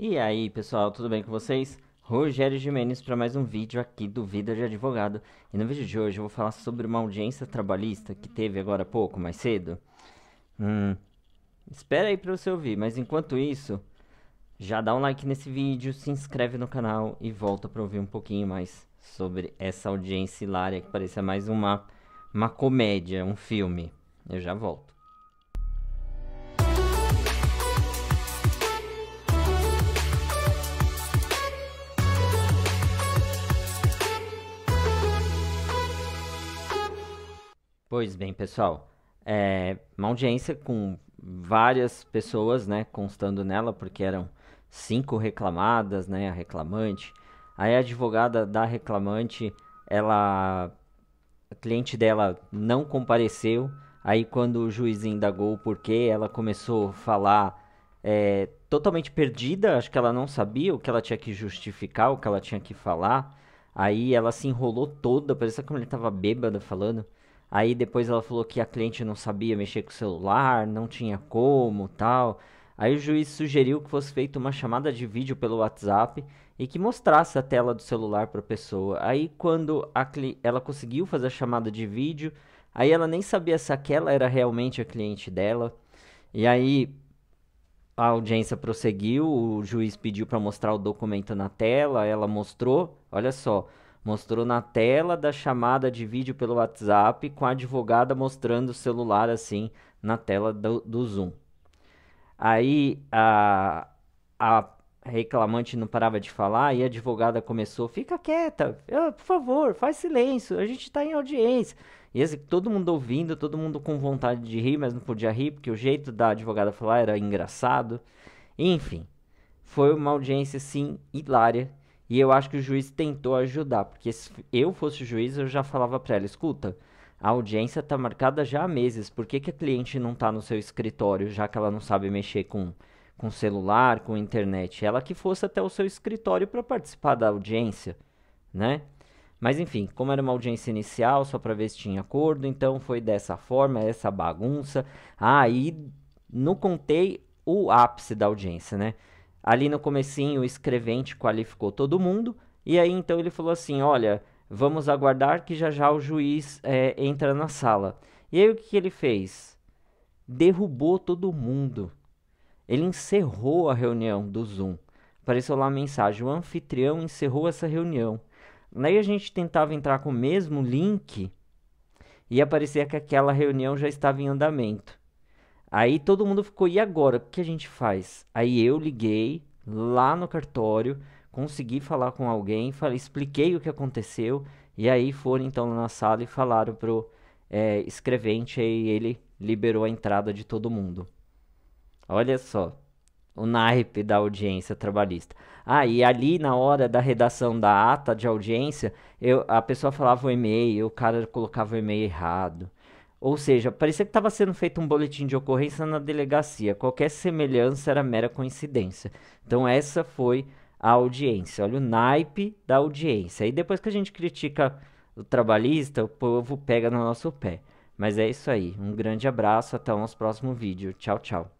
E aí, pessoal, tudo bem com vocês? Rogério Jimenez para mais um vídeo aqui do Vida de Advogado. E no vídeo de hoje eu vou falar sobre uma audiência trabalhista que teve agora há pouco, mais cedo. Hum, espera aí para você ouvir, mas enquanto isso, já dá um like nesse vídeo, se inscreve no canal e volta para ouvir um pouquinho mais sobre essa audiência hilária que parecia mais uma, uma comédia, um filme. Eu já volto. Pois bem, pessoal. É uma audiência com várias pessoas, né, constando nela, porque eram cinco reclamadas, né, a reclamante. Aí a advogada da reclamante, ela, a cliente dela não compareceu. Aí quando o juiz indagou o porquê, ela começou a falar é, totalmente perdida. Acho que ela não sabia o que ela tinha que justificar, o que ela tinha que falar. Aí ela se enrolou toda, parecia que ele estava bêbada falando. Aí depois ela falou que a cliente não sabia mexer com o celular, não tinha como, tal. Aí o juiz sugeriu que fosse feita uma chamada de vídeo pelo WhatsApp e que mostrasse a tela do celular para a pessoa. Aí quando a ela conseguiu fazer a chamada de vídeo, aí ela nem sabia se aquela era realmente a cliente dela. E aí a audiência prosseguiu, o juiz pediu para mostrar o documento na tela, ela mostrou. Olha só, Mostrou na tela da chamada de vídeo pelo WhatsApp com a advogada mostrando o celular assim na tela do, do Zoom. Aí a, a reclamante não parava de falar e a advogada começou: fica quieta, eu, por favor, faz silêncio, a gente está em audiência. E assim, todo mundo ouvindo, todo mundo com vontade de rir, mas não podia rir porque o jeito da advogada falar era engraçado. Enfim, foi uma audiência assim hilária e eu acho que o juiz tentou ajudar, porque se eu fosse juiz, eu já falava para ela: escuta, a audiência tá marcada já há meses, por que, que a cliente não tá no seu escritório, já que ela não sabe mexer com, com celular, com internet? Ela que fosse até o seu escritório para participar da audiência, né? Mas enfim, como era uma audiência inicial, só para ver se tinha acordo, então foi dessa forma, essa bagunça. Aí ah, não contei o ápice da audiência, né? Ali no comecinho, o escrevente qualificou todo mundo, e aí então ele falou assim, olha, vamos aguardar que já já o juiz é, entra na sala. E aí o que, ele fez? Derrubou todo mundo. Ele encerrou a reunião do Zoom. Apareceu lá a mensagem: o anfitrião encerrou essa reunião. aí a gente tentava entrar com o mesmo link e aparecia que aquela reunião já estava em andamento. Aí todo mundo ficou, e agora? O que a gente faz? Aí eu liguei lá no cartório, consegui falar com alguém, falei, expliquei o que aconteceu, e aí foram então na sala e falaram pro é, escrevente, e ele liberou a entrada de todo mundo. Olha só, o naipe da audiência trabalhista. Ah, e ali na hora da redação da ata de audiência, eu, a pessoa falava o e-mail, o cara colocava o e-mail errado. Ou seja, parecia que estava sendo feito um boletim de ocorrência na delegacia. Qualquer semelhança era mera coincidência. Então, essa foi a audiência. Olha o naipe da audiência. E depois que a gente critica o trabalhista, o povo pega no nosso pé. Mas é isso aí. Um grande abraço. Até o nosso próximo vídeo. Tchau, tchau.